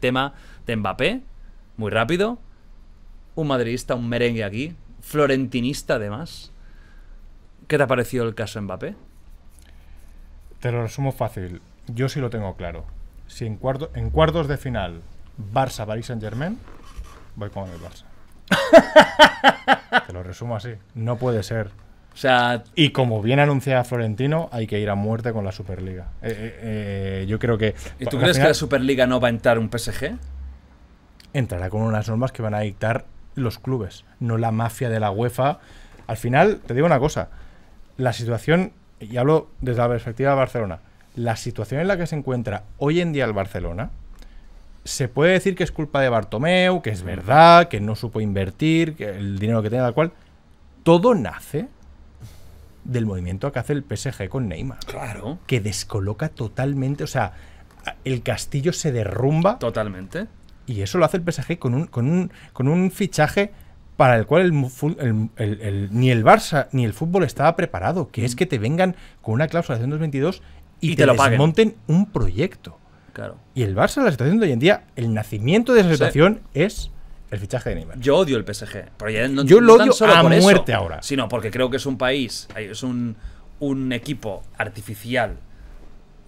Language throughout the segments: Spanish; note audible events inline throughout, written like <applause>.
Tema de Mbappé, muy rápido. Un madridista, un merengue aquí, florentinista además. ¿Qué te ha parecido el caso Mbappé? Te lo resumo fácil. Yo sí lo tengo claro. Si en, en cuartos de final Barça, baris Saint Germain, voy con el Barça. <laughs> Te lo resumo así. No puede ser y como bien anunciaba Florentino, hay que ir a muerte con la Superliga. Eh, eh, eh, yo creo que. ¿Y tú crees que la Superliga no va a entrar un PSG? Entrará con unas normas que van a dictar los clubes, no la mafia de la UEFA. Al final, te digo una cosa: la situación, y hablo desde la perspectiva de Barcelona, la situación en la que se encuentra hoy en día el Barcelona, se puede decir que es culpa de Bartomeu, que es verdad, que no supo invertir, que el dinero que tenía tal cual. Todo nace del movimiento que hace el PSG con Neymar. Claro. Que descoloca totalmente, o sea, el castillo se derrumba. Totalmente. Y eso lo hace el PSG con un, con un, con un fichaje para el cual el, ni el Barça ni el fútbol estaba preparado, que es mm. que te vengan con una cláusula de 122 y, y, te, desmonten un proyecto. Claro. Y el Barça, la situación de hoy en día, el nacimiento de esa situación es fichaje de Neymar. Yo odio el PSG. Pero yo lo odio a muerte ahora. Sino porque creo que es un país, es un, equipo artificial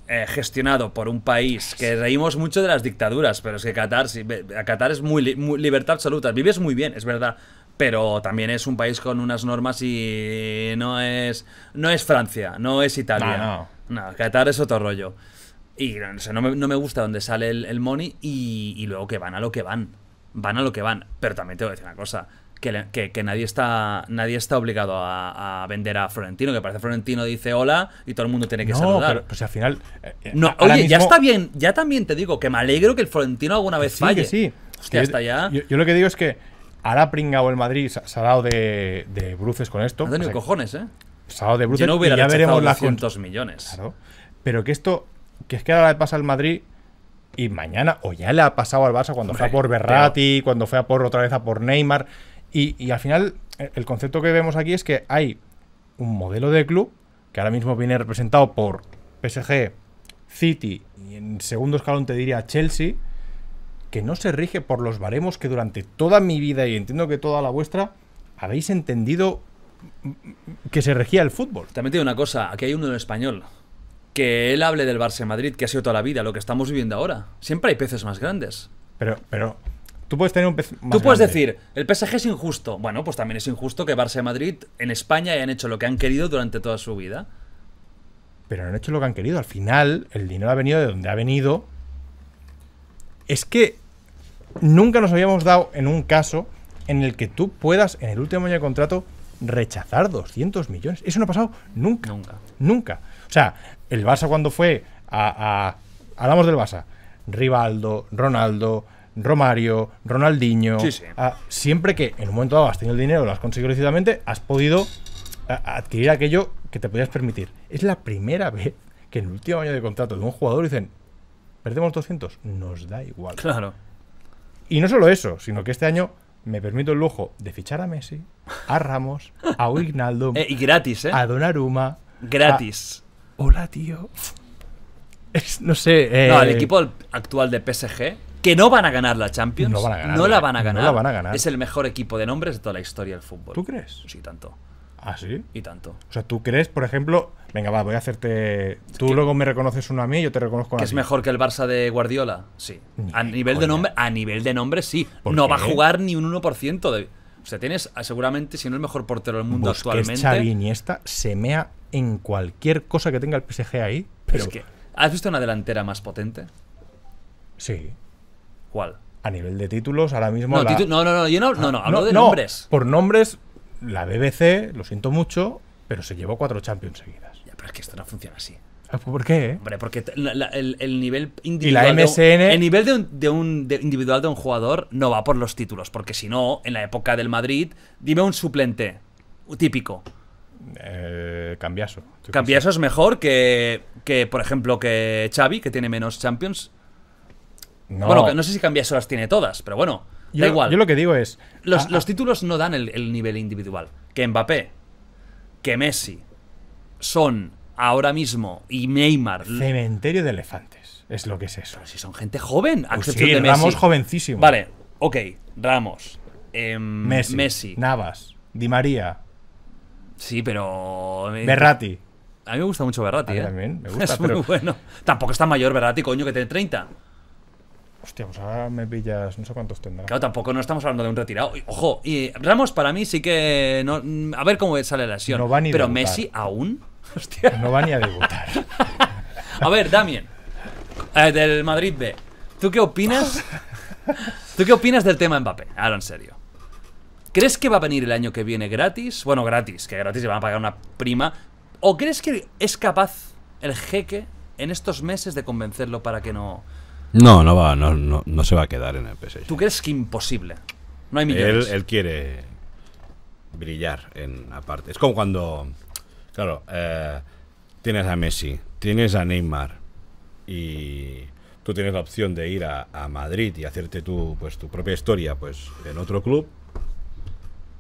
eh, gestionado por un país que reímos mucho de las dictaduras, pero es que Qatar, sí, Qatar es muy, libertad absoluta. Vives muy bien, es verdad. Pero también es un país con unas normas y no es, no es Francia, no es Italia. No, Qatar es otro rollo. Y no, me, gusta donde sale el, money y, y luego que van a lo que van van a lo que van. Pero también te voy a decir una cosa. Que, nadie está nadie está obligado a, vender a Florentino, que parece Florentino dice hola y todo el mundo tiene que no, Pero, pues al final. Eh, eh, no, oye, ya está bien, ya también te digo que me alegro que el Florentino alguna vez sí, falle. Que sí. Hostia, hasta ya. Yo, lo que digo es que ahora o el Madrid se ha dado de, bruces con esto. No tenido cojones, ¿eh? Se ha dado de bruces yo no hubiera ya veremos 200 millones. Claro. Pero que esto, que es que ahora le pasa al Madrid y mañana, o ya le ha pasado al Barça cuando fue a por Berrati, cuando fue a por otra vez a por Neymar. Y, al final, eh, el concepto que vemos aquí es que hay un modelo de club que ahora mismo viene representado por PSG, City y en segundo escalón te diría Chelsea, que no se rige por los baremos que durante toda mi vida y entiendo que toda la vuestra habéis entendido mm, mm, que se regía el fútbol. También te una cosa, aquí hay uno en español, que él hable del Barça Madrid, que ha sido toda la vida, lo que estamos viviendo ahora. Siempre hay peces más grandes. Pero, pero, Tú puedes tener un pez más Tú puedes decir, el PSG es injusto. Bueno, pues también es injusto que Barça Madrid en España hayan hecho lo que han querido durante toda su vida. Pero no han hecho lo que han querido. Al final, el dinero ha venido de donde ha venido. Es que nunca nos habíamos dado en un caso en el que tú puedas, en el último año de contrato, rechazar 200 millones. Eso no ha pasado nunca. Nunca. Nunca. O sea, el Barça cuando fue a, hablamos del Barça, Rivaldo, Ronaldo, Romario, Ronaldinho, siempre que en un momento dado has tenido el dinero, lo has conseguido lícitamente, has podido adquirir aquello que te podías permitir. Es la primera <laughs> vez que en el último año de contrato de un jugador dicen, perdemos 200, nos da igual. Claro. Y no solo eso, sino que este año me permito el lujo de fichar a Messi, a Ramos, a Wignaldo, <laughs> eh, y gratis, ¿eh? a Donnarumma, gratis hola, tío. no sé. No, el eh, equipo actual de PSG, que no van a ganar la Champions. No, la van a ganar. No la van a ganar. Es el mejor equipo de nombres de toda la historia del fútbol. ¿Tú crees? Sí, tanto. ¿Ah, sí? Y tanto. O sea, ¿tú crees, por ejemplo? Venga, va, voy a hacerte. Tú luego me reconoces uno a mí y yo te reconozco a ¿Que es mejor que el Barça de Guardiola? Sí. a nivel de nombre, a nivel de nombre, sí. No va a jugar ni un 1% de. O sea, tienes seguramente, si no el mejor portero del mundo actualmente. Xavi Iniesta se en cualquier cosa que tenga el PSG ahí. Pero ¿has visto una delantera más potente? Sí. ¿Cuál? A nivel de títulos, ahora mismo. No, no, no, yo no, no, ah, hablo de nombres. Por nombres, la BBC, lo siento mucho, pero se llevó cuatro Champions seguidas. Ya, pero es que esto no funciona así. Ah, ¿Por qué? Hombre, porque el, nivel individual. la el nivel de individual de un jugador no va por los títulos, porque si no, en la época del Madrid, dime un suplente típico. Eh, Cambiaso. Cambiaso es mejor que, por ejemplo, que Xavi, que tiene menos Champions. No. Bueno, no sé si Cambiaso las tiene todas, pero bueno, yo, da igual. Yo lo que digo es... Los, ah, ah. títulos no dan el, nivel individual. Que Mbappé, que Messi, son ahora mismo y Neymar... Cementerio de elefantes, es lo que es eso. si son gente joven, a pues Ramos jovencísimo. Vale, ok, Ramos, em, Messi, Navas, Di María, Sí, pero. Eh, Berrati. A mí me gusta mucho Berrati, ¿eh? También, me <laughs> gusta. Es muy bueno. Tampoco está mayor Berrati, coño, que tiene 30. Hostia, pues ahora me pillas, no sé cuántos tendrá. Claro, tampoco no estamos hablando de un retirado. Ojo, y Ramos para mí sí que. a ver cómo sale la lesión. No va ni Pero debutar. Messi aún. <laughs> Hostia. No va ni a debutar. <laughs> a ver, Damien, eh, del Madrid B. ¿Tú qué opinas? ¿Tú qué opinas del tema Mbappé? Ahora en serio. ¿Crees que va a venir el año que viene gratis? Bueno, gratis, que gratis se van a pagar una prima. ¿O crees que es capaz el jeque en estos meses de convencerlo para que no... No, no va, no, no, no se va a quedar en el PSG ¿Tú crees que imposible? No hay millones. Él, quiere brillar en aparte. Es como cuando, claro, eh, tienes a Messi, tienes a Neymar y tú tienes la opción de ir a, Madrid y hacerte tu, pues, tu propia historia pues, en otro club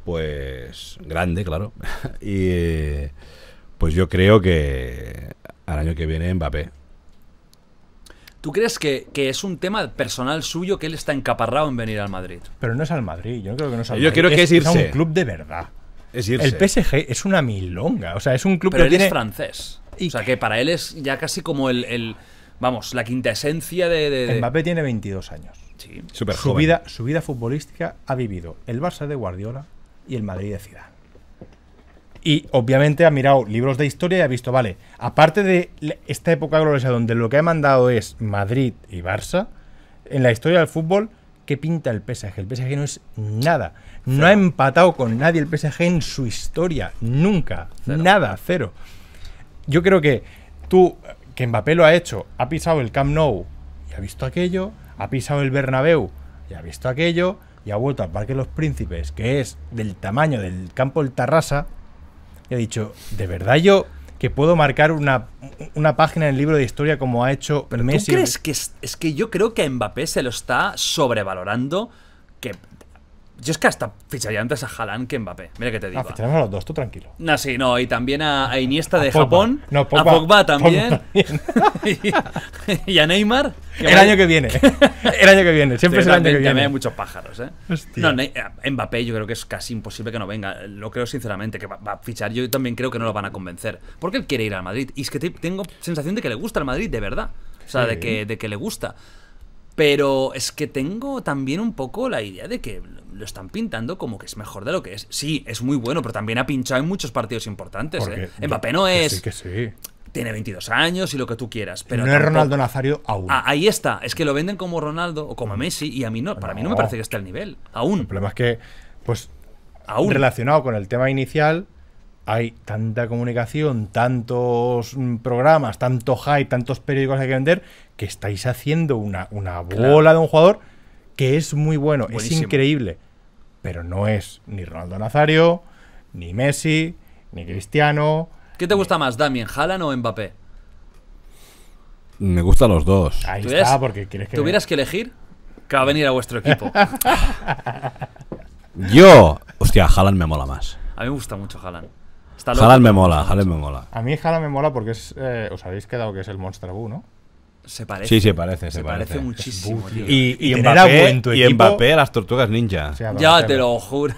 pues grande, claro. <laughs> y pues yo creo que al año que viene Mbappé. ¿Tú crees que, es un tema personal suyo que él está encaparrado en venir al Madrid? Pero no es al Madrid, yo creo que no es al yo quiero que es, irse. Es a un club de verdad. Es irse. El PSG es una milonga, o sea, es un club Pero él es francés. O sea, que para él es ya casi como el, vamos, la quinta esencia de, Mbappé tiene 22 años. Sí, Super su vida, su vida futbolística ha vivido el Barça de Guardiola, y el Madrid de Ciudad. Y obviamente ha mirado libros de historia y ha visto, vale, aparte de esta época gloriosa donde lo que ha mandado es Madrid y Barça, en la historia del fútbol, ¿qué pinta el PSG? El PSG no es nada. No ha empatado con nadie el PSG en su historia. Nunca. Nada, cero. Yo creo que tú, que Mbappé lo ha hecho, ha pisado el Camp Nou y ha visto aquello, ha pisado el Bernabéu y ha visto aquello, y ha vuelto al Parque los Príncipes, que es del tamaño del campo del Tarrasa, y ha dicho, ¿de verdad yo que puedo marcar una, una página en el libro de historia como ha hecho ¿Pero Messi? ¿Tú crees que es, que yo creo que a Mbappé se lo está sobrevalorando? Que yo es que hasta ficharía antes a Jalan que Mbappé. Mira que te ah, digo. Ah, a los dos, tú tranquilo. No, sí, no. Y también a, Iniesta de Japón. No, Pogba, a Pogba también. <laughs> y, a Neymar. El año que viene. <laughs> El año que viene. Siempre es el año que viene. hay muchos pájaros, ¿eh? No, eh, Mbappé yo creo que es casi imposible que no venga. Lo creo sinceramente, que va, a fichar. Yo también creo que no lo van a convencer. Porque él quiere ir al Madrid. Y es que tengo sensación de que le gusta el Madrid, de verdad. O sea, de, que, de que le gusta. Pero es que tengo también un poco la idea de que lo están pintando como que es mejor de lo que es. Sí, es muy bueno, pero también ha pinchado en muchos partidos importantes. ¿eh? Mbappé no es. sí, que sí. Tiene 22 años y lo que tú quieras. Pero no es Ronaldo Nazario aún. Ah, ahí está. Es que lo venden como Ronaldo o como Messi y a mí no. Para mí no me parece que esté al nivel. Aún. El problema es que, pues, aún. relacionado con el tema inicial, hay tanta comunicación, tantos mm, programas, tanto hype, tantos periódicos hay que vender, que estáis haciendo una, bola de un jugador que es muy bueno, es increíble. Pero no es ni Ronaldo Nazario, ni Messi, ni Cristiano. ¿Qué te gusta más, Damien, ¿Halan o Mbappé? Me gustan los dos. Ahí está, porque quieres que. ¿Tuvieras que elegir? Que va a venir a vuestro equipo. <laughs> Yo. Hostia, Haaland me mola más. A mí me gusta mucho Haaland. Jalan me mola, me mola. A mí Jalan me mola porque es, eh, os habéis quedado que es el Monster Boo, ¿no? se parece. Sí, se parece, se, parece. muchísimo. Y, y, Mbappé, y Mbappé a las tortugas ninja. ya te lo juro.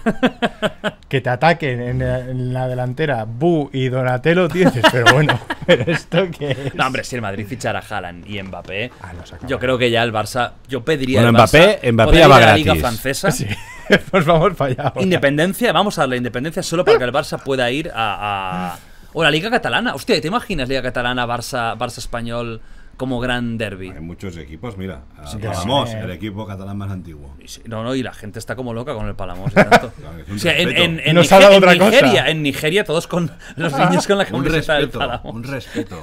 <laughs> que te ataquen en, la delantera Bu y Donatello, dices pero bueno, <laughs> ¿pero esto qué No, hombre, si el Madrid fichara a Haaland y Mbappé, ah, yo creo que ya el Barça. Yo pediría. Bueno, Mbappé, Mbappé a la Liga Francesa. Sí. <laughs> Pues vamos Independencia, vamos a la independencia solo para que el Barça pueda ir a, O la Liga Catalana. Hostia, ¿te imaginas Liga Catalana, Barça, Barça Español? como gran derby. Hay muchos equipos, mira. el equipo catalán más antiguo. No, no, y la gente está como loca con el Palamos. ¿eh? <laughs> en, Nigeria, otra cosa. en Nigeria, todos con los niños con la <laughs> camiseta del Palamos. Un respeto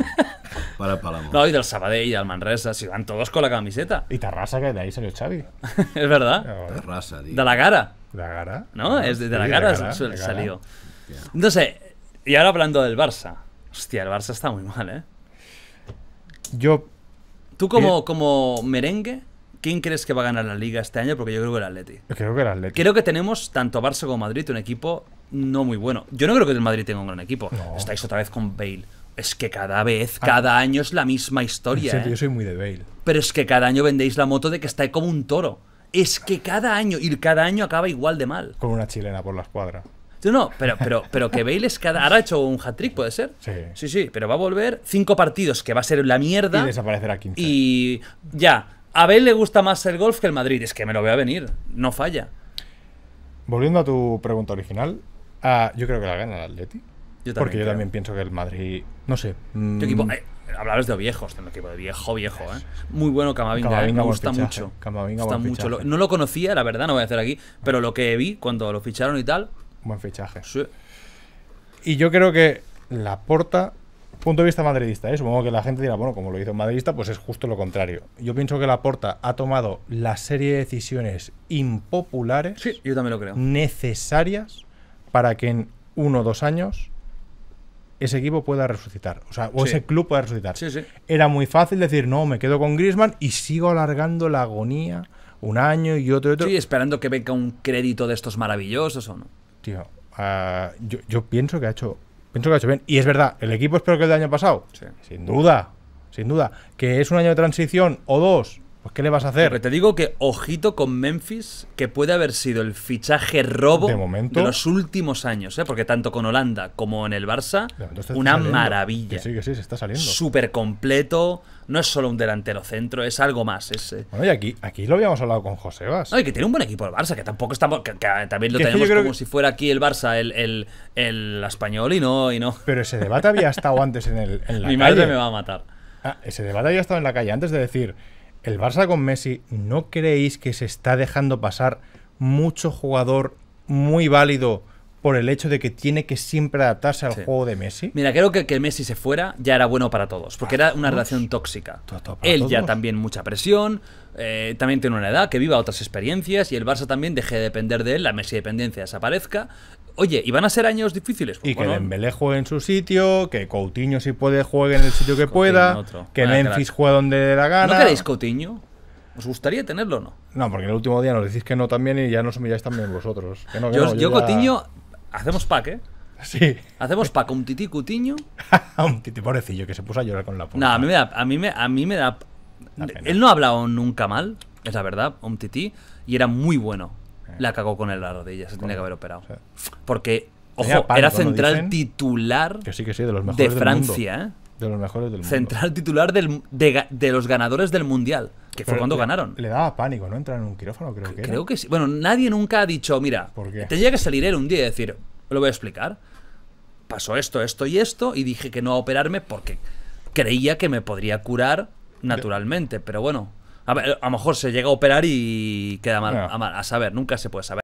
para el Palamos. No, y del Sabadell, al Manresa, si van todos con la camiseta. Y Tarrasa, que de ahí salió Xavi. <laughs> es verdad. De la cara. De la cara. No, ah, es de, la cara, salió. Entonces, y ahora hablando del Barça. Hostia, el Barça está muy mal, ¿eh? Yo. ¿Tú como, eh, como merengue? ¿Quién crees que va a ganar la liga este año? Porque yo creo que el Atleti. Creo que el Creo que tenemos, tanto Barça como Madrid, un equipo no muy bueno. Yo no creo que el Madrid tenga un gran equipo. Estáis otra vez con Bale. Es que cada vez, ah. cada año es la misma historia. ¿eh? Yo soy muy de Bale. Pero es que cada año vendéis la moto de que está como un toro. Es que cada año, y cada año acaba igual de mal. Con una chilena por la escuadra no, pero, pero, pero que es cada. Ahora ha hecho un hat-trick, ¿puede ser? Sí. Sí, sí, pero va a volver cinco partidos, que va a ser la mierda. Y desaparecerá 15. Y ya. A Bale le gusta más el golf que el Madrid. Es que me lo voy a venir. No falla. Volviendo a tu pregunta original, ah, yo creo que la gana el Atleti. porque yo también pienso que el Madrid. No sé. Yo equipo. Mm, eh, de viejos, tengo equipo de viejo, viejo, eh. Muy bueno Camavinga, eh, me gusta mucho. Camavinga gusta mucho. no lo conocía, la verdad, no voy a hacer aquí, pero lo que vi cuando lo ficharon y tal, buen fichaje. Y yo creo que la porta, punto de vista madridista, ¿eh? supongo que la gente dirá, bueno, como lo hizo un madridista, pues es justo lo contrario. Yo pienso que la porta ha tomado la serie de decisiones impopulares, sí, yo también lo creo. necesarias para que en uno o dos años ese equipo pueda resucitar, o sea, o ese club pueda resucitar. Era muy fácil decir, no, me quedo con Griezmann y sigo alargando la agonía un año y otro y otro. Sí, esperando que venga un crédito de estos maravillosos o no tío, ah, yo, pienso que ha hecho. Pienso que ha hecho bien. Y es verdad, el equipo es peor que el del año pasado. Sin duda. Sin duda. Que es un año de transición o dos. Pues, ¿qué le vas a hacer? te digo que ojito con Memphis, que puede haber sido el fichaje robo de, los últimos años, ¿eh? porque tanto con Holanda como en el Barça, una maravilla. Que sí, que sí, se está saliendo. Súper completo, no es solo un delantero centro, es algo más. ese. Bueno, y aquí, aquí lo habíamos hablado con José. No, y que tiene un buen equipo el Barça, que tampoco está Que, también lo tenemos como si fuera aquí el Barça, el, español y no, y no. Pero ese debate había estado antes en, el, en la <laughs> Mi madre me va a matar. Ah, ese debate había estado en la calle antes de decir ¿El Barça con Messi no creéis que se está dejando pasar mucho jugador muy válido por el hecho de que tiene que siempre adaptarse al juego de Messi? Mira, creo que que Messi se fuera ya era bueno para todos, porque era una ah, relación tóxica. Él ya también mucha presión, eh, también tiene una edad, que viva otras experiencias y el Barça también deje de depender de él, la Messi dependencia desaparezca Oye, y van a ser años difíciles. Y que Dembélé juegue en su sitio, que Coutinho si puede juegue en el sitio que pueda, que Memphis juegue donde dé la gana. ¿No queréis Coutinho? ¿Os gustaría tenerlo o no? No, porque el último día nos decís que no también y ya nos humilláis también vosotros. yo, Coutinho, hacemos pack, ¿eh? Sí. Hacemos pack un tití Coutinho. <laughs> un tití pobrecillo que se puso a llorar con la puta. No, a mí me da... A mí me, a mí me da... Él no ha hablado nunca mal, es la verdad, un tití, y era muy bueno. Eh. La cagó con el, la rodilla, se tenía que haber operado. Porque, ojo, era central titular de, los Francia, ¿eh? De los mejores del mundo. Central titular del, de, los ganadores del mundial, que fue cuando ganaron. Le daba pánico, ¿no? Entrar en un quirófano, creo que. Creo que sí. Bueno, nadie nunca ha dicho, mira, tenía que salir él un día y decir, lo voy a explicar. Pasó esto, esto y esto, y dije que no a operarme porque creía que me podría curar naturalmente. Pero bueno, a, a lo mejor se llega a operar y queda mal, mal, a saber, nunca se puede saber.